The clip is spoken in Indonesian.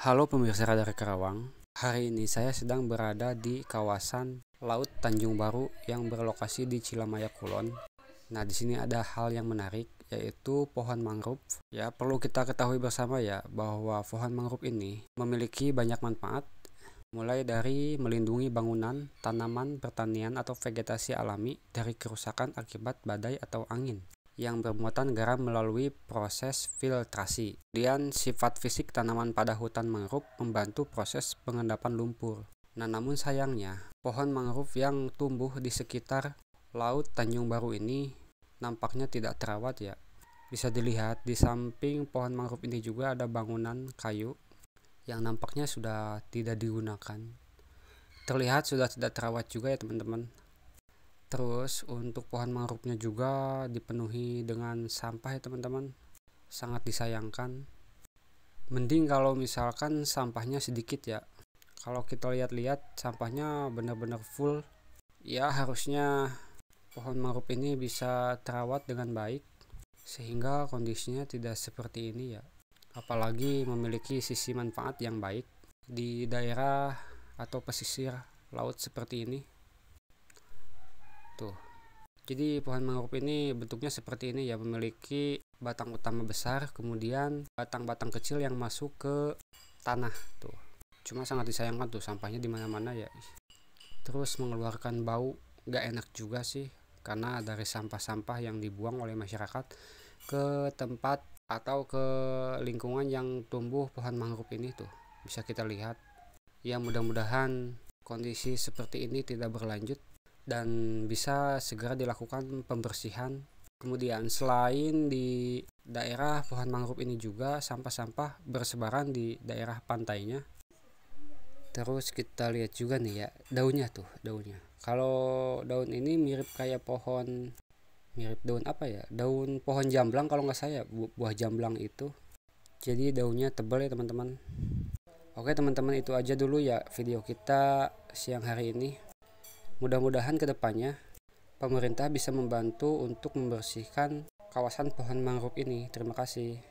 Halo pemirsa Radar Karawang, hari ini saya sedang berada di kawasan Laut Tanjung Baru yang berlokasi di Cilamaya Kulon. Nah, di sini ada hal yang menarik yaitu pohon mangrove. Ya, perlu kita ketahui bersama ya bahwa pohon mangrove ini memiliki banyak manfaat mulai dari melindungi bangunan, tanaman, pertanian atau vegetasi alami dari kerusakan akibat badai atau angin yang bermuatan garam melalui proses filtrasi. Kemudian sifat fisik tanaman pada hutan mangrove membantu proses pengendapan lumpur. Nah namun sayangnya, pohon mangrove yang tumbuh di sekitar laut Tanjung Baru ini nampaknya tidak terawat ya. Bisa dilihat di samping pohon mangrove ini juga ada bangunan kayu yang nampaknya sudah tidak digunakan. Terlihat sudah tidak terawat juga ya teman-teman. Terus untuk pohon mangrove-nya juga dipenuhi dengan sampah ya teman-teman. Sangat disayangkan. Mending kalau misalkan sampahnya sedikit ya. Kalau kita lihat-lihat sampahnya benar-benar full. Ya harusnya pohon mangrove ini bisa terawat dengan baik sehingga kondisinya tidak seperti ini ya. Apalagi memiliki sisi manfaat yang baik di daerah atau pesisir laut seperti ini tuh gitu. jadi pohon mangrove ini bentuknya seperti ini ya memiliki batang utama besar kemudian batang-batang kecil yang masuk ke tanah tuh cuma sangat disayangkan tuh sampahnya di mana-mana ya terus mengeluarkan bau gak enak juga sih karena dari sampah-sampah yang dibuang oleh masyarakat ke tempat atau ke lingkungan yang tumbuh pohon mangrove ini tuh bisa kita lihat ya mudah-mudahan kondisi seperti ini tidak berlanjut dan bisa segera dilakukan pembersihan. Kemudian selain di daerah pohon mangrove ini juga sampah-sampah bersebaran di daerah pantainya. Terus kita lihat juga nih ya daunnya tuh daunnya. Kalau daun ini mirip kayak pohon mirip daun apa ya? Daun pohon jamblang kalau nggak saya buah jamblang itu. Jadi daunnya tebal ya teman-teman. Oke teman-teman itu aja dulu ya video kita siang hari ini. Mudah-mudahan kedepannya pemerintah bisa membantu untuk membersihkan kawasan pohon mangrove ini. Terima kasih.